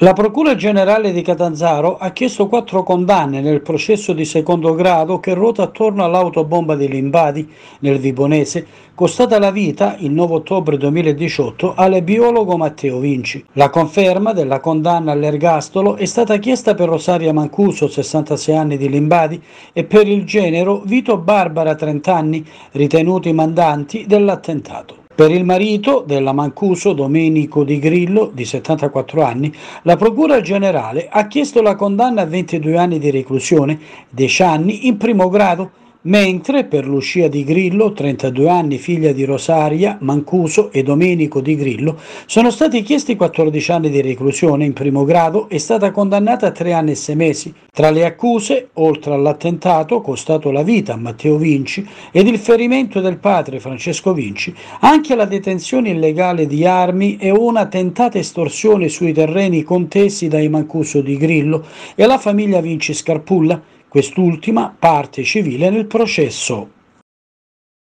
La Procura Generale di Catanzaro ha chiesto quattro condanne nel processo di secondo grado che ruota attorno all'autobomba di Limbadi, nel Vibonese, costata la vita il 9 ottobre 2018 al biologo Matteo Vinci. La conferma della condanna all'ergastolo è stata chiesta per Rosaria Mancuso, 66 anni di Limbadi, e per il genero Vito Barbara, 30 anni, ritenuti mandanti dell'attentato. Per il marito della Mancuso, Domenico Di Grillo, di 74 anni, la Procura Generale ha chiesto la condanna a 22 anni di reclusione, 10 anni in primo grado mentre per Lucia Di Grillo, 32 anni, figlia di Rosaria, Mancuso e Domenico Di Grillo, sono stati chiesti 14 anni di reclusione in primo grado e stata condannata a 3 anni e 6 mesi. Tra le accuse, oltre all'attentato costato la vita a Matteo Vinci ed il ferimento del padre Francesco Vinci, anche la detenzione illegale di armi e una tentata estorsione sui terreni contesi dai Mancuso Di Grillo e la famiglia Vinci Scarpulla, quest'ultima parte civile nel processo